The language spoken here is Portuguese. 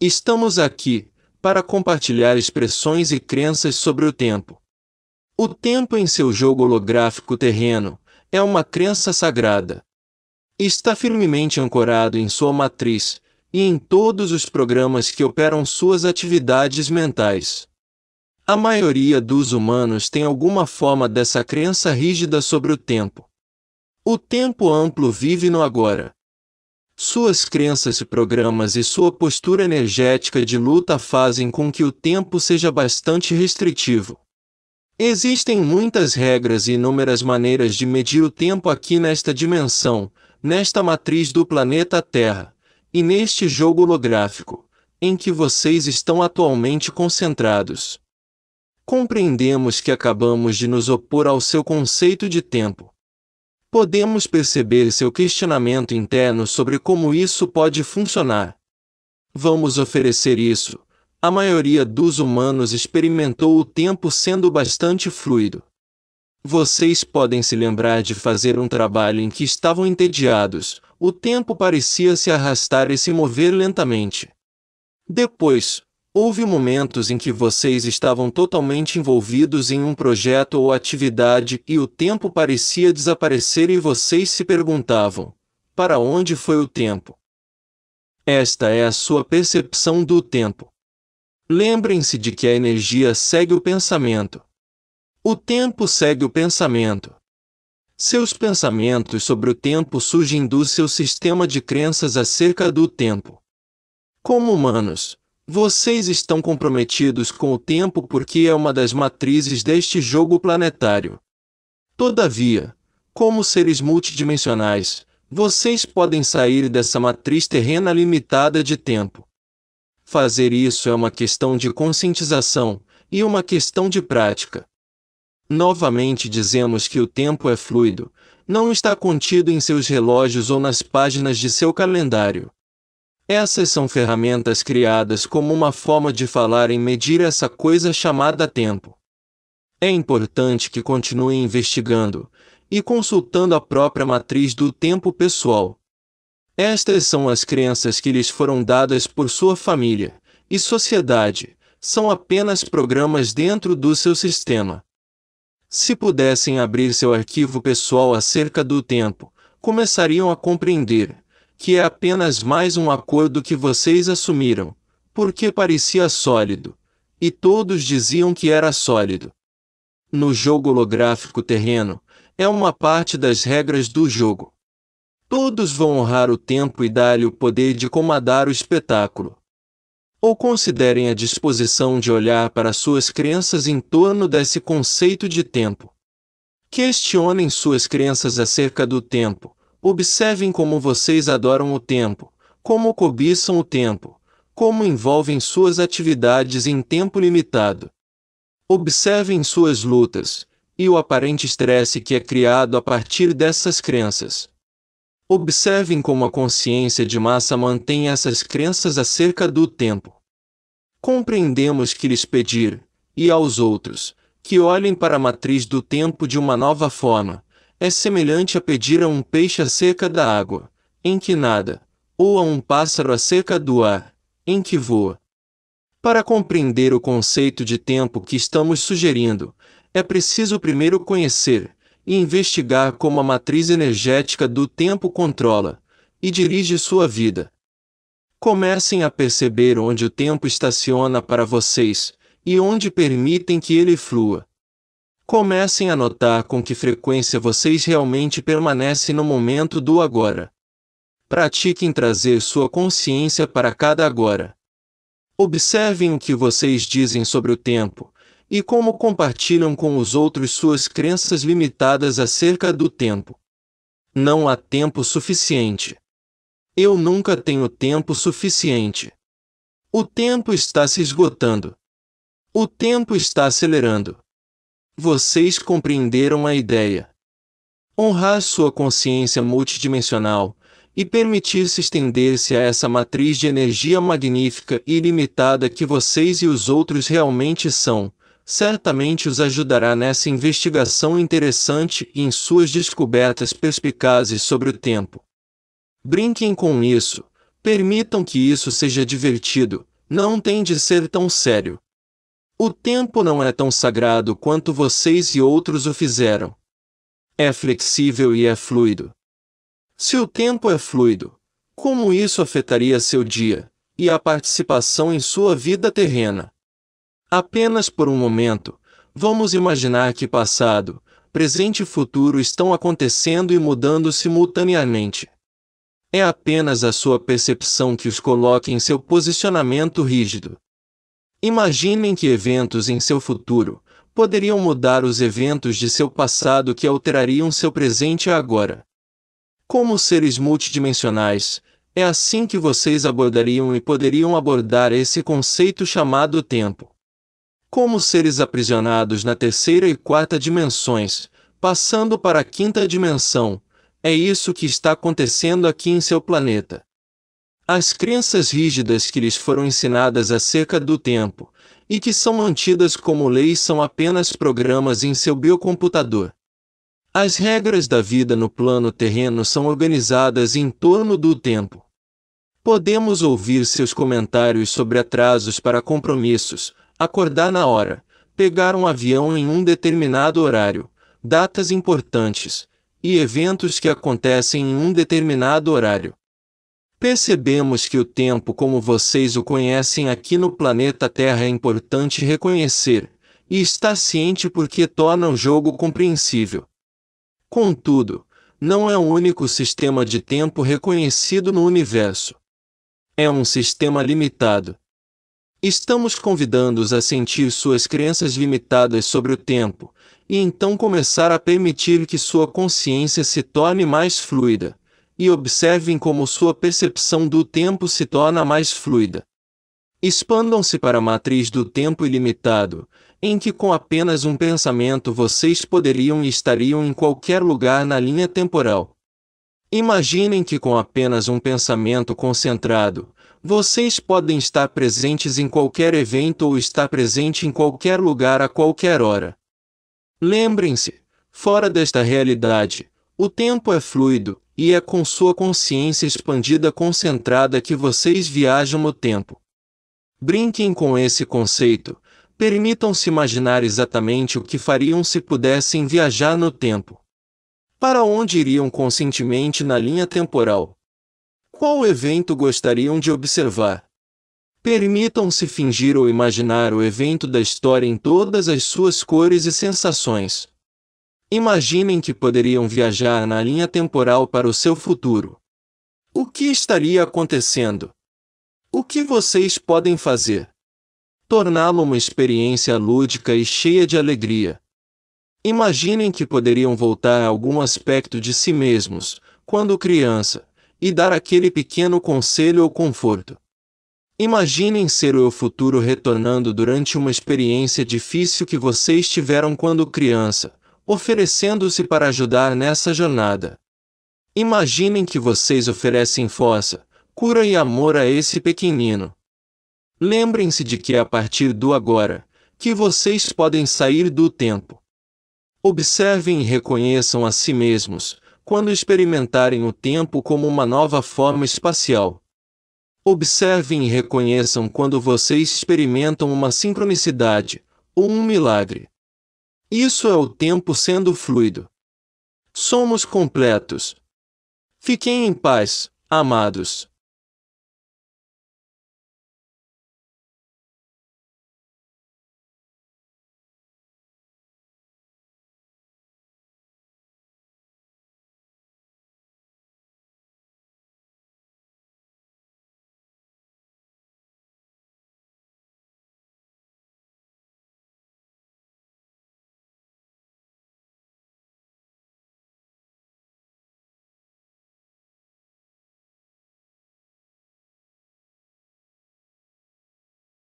Estamos aqui para compartilhar expressões e crenças sobre o tempo. O tempo em seu jogo holográfico terreno é uma crença sagrada. Está firmemente ancorado em sua matriz e em todos os programas que operam suas atividades mentais. A maioria dos humanos tem alguma forma dessa crença rígida sobre o tempo. O tempo amplo vive no agora suas crenças e programas e sua postura energética de luta fazem com que o tempo seja bastante restritivo. Existem muitas regras e inúmeras maneiras de medir o tempo aqui nesta dimensão, nesta matriz do planeta Terra, e neste jogo holográfico, em que vocês estão atualmente concentrados. Compreendemos que acabamos de nos opor ao seu conceito de tempo, podemos perceber seu questionamento interno sobre como isso pode funcionar. Vamos oferecer isso. A maioria dos humanos experimentou o tempo sendo bastante fluido. Vocês podem se lembrar de fazer um trabalho em que estavam entediados, o tempo parecia se arrastar e se mover lentamente. Depois, Houve momentos em que vocês estavam totalmente envolvidos em um projeto ou atividade e o tempo parecia desaparecer e vocês se perguntavam: para onde foi o tempo? Esta é a sua percepção do tempo. Lembrem-se de que a energia segue o pensamento. O tempo segue o pensamento. Seus pensamentos sobre o tempo surgem do seu sistema de crenças acerca do tempo. Como humanos, vocês estão comprometidos com o tempo porque é uma das matrizes deste jogo planetário. Todavia, como seres multidimensionais, vocês podem sair dessa matriz terrena limitada de tempo. Fazer isso é uma questão de conscientização e uma questão de prática. Novamente dizemos que o tempo é fluido, não está contido em seus relógios ou nas páginas de seu calendário. Essas são ferramentas criadas como uma forma de falar e medir essa coisa chamada tempo. É importante que continue investigando e consultando a própria matriz do tempo pessoal. Estas são as crenças que lhes foram dadas por sua família e sociedade, são apenas programas dentro do seu sistema. Se pudessem abrir seu arquivo pessoal acerca do tempo, começariam a compreender que é apenas mais um acordo que vocês assumiram, porque parecia sólido, e todos diziam que era sólido. No jogo holográfico terreno, é uma parte das regras do jogo. Todos vão honrar o tempo e dar-lhe o poder de comandar o espetáculo. Ou considerem a disposição de olhar para suas crenças em torno desse conceito de tempo. Questionem suas crenças acerca do tempo, Observem como vocês adoram o tempo, como cobiçam o tempo, como envolvem suas atividades em tempo limitado. Observem suas lutas e o aparente estresse que é criado a partir dessas crenças. Observem como a consciência de massa mantém essas crenças acerca do tempo. Compreendemos que lhes pedir, e aos outros, que olhem para a matriz do tempo de uma nova forma, é semelhante a pedir a um peixe a da água, em que nada, ou a um pássaro a do ar, em que voa. Para compreender o conceito de tempo que estamos sugerindo, é preciso primeiro conhecer e investigar como a matriz energética do tempo controla e dirige sua vida. Comecem a perceber onde o tempo estaciona para vocês e onde permitem que ele flua. Comecem a notar com que frequência vocês realmente permanecem no momento do agora. Pratiquem trazer sua consciência para cada agora. Observem o que vocês dizem sobre o tempo e como compartilham com os outros suas crenças limitadas acerca do tempo. Não há tempo suficiente. Eu nunca tenho tempo suficiente. O tempo está se esgotando. O tempo está acelerando. Vocês compreenderam a ideia. Honrar sua consciência multidimensional e permitir-se estender-se a essa matriz de energia magnífica e ilimitada que vocês e os outros realmente são, certamente os ajudará nessa investigação interessante e em suas descobertas perspicazes sobre o tempo. Brinquem com isso, permitam que isso seja divertido, não tem de ser tão sério. O tempo não é tão sagrado quanto vocês e outros o fizeram. É flexível e é fluido. Se o tempo é fluido, como isso afetaria seu dia e a participação em sua vida terrena? Apenas por um momento, vamos imaginar que passado, presente e futuro estão acontecendo e mudando simultaneamente. É apenas a sua percepção que os coloca em seu posicionamento rígido. Imaginem que eventos em seu futuro poderiam mudar os eventos de seu passado que alterariam seu presente agora. Como seres multidimensionais, é assim que vocês abordariam e poderiam abordar esse conceito chamado tempo. Como seres aprisionados na terceira e quarta dimensões, passando para a quinta dimensão, é isso que está acontecendo aqui em seu planeta. As crenças rígidas que lhes foram ensinadas acerca do tempo, e que são mantidas como leis são apenas programas em seu biocomputador. As regras da vida no plano terreno são organizadas em torno do tempo. Podemos ouvir seus comentários sobre atrasos para compromissos, acordar na hora, pegar um avião em um determinado horário, datas importantes, e eventos que acontecem em um determinado horário. Percebemos que o tempo como vocês o conhecem aqui no planeta Terra é importante reconhecer, e está ciente porque torna o jogo compreensível. Contudo, não é o único sistema de tempo reconhecido no universo. É um sistema limitado. Estamos convidando-os a sentir suas crenças limitadas sobre o tempo, e então começar a permitir que sua consciência se torne mais fluida, e observem como sua percepção do tempo se torna mais fluida. Expandam-se para a matriz do tempo ilimitado, em que com apenas um pensamento vocês poderiam e estariam em qualquer lugar na linha temporal. Imaginem que com apenas um pensamento concentrado, vocês podem estar presentes em qualquer evento ou estar presente em qualquer lugar a qualquer hora. Lembrem-se, fora desta realidade, o tempo é fluido, e é com sua consciência expandida concentrada que vocês viajam no tempo. Brinquem com esse conceito, permitam-se imaginar exatamente o que fariam se pudessem viajar no tempo. Para onde iriam conscientemente na linha temporal? Qual evento gostariam de observar? Permitam-se fingir ou imaginar o evento da história em todas as suas cores e sensações. Imaginem que poderiam viajar na linha temporal para o seu futuro. O que estaria acontecendo? O que vocês podem fazer? Torná-lo uma experiência lúdica e cheia de alegria. Imaginem que poderiam voltar a algum aspecto de si mesmos, quando criança, e dar aquele pequeno conselho ou conforto. Imaginem ser o eu futuro retornando durante uma experiência difícil que vocês tiveram quando criança, oferecendo-se para ajudar nessa jornada. Imaginem que vocês oferecem força, cura e amor a esse pequenino. Lembrem-se de que é a partir do agora que vocês podem sair do tempo. Observem e reconheçam a si mesmos quando experimentarem o tempo como uma nova forma espacial. Observem e reconheçam quando vocês experimentam uma sincronicidade ou um milagre. Isso é o tempo sendo fluido. Somos completos. Fiquem em paz, amados.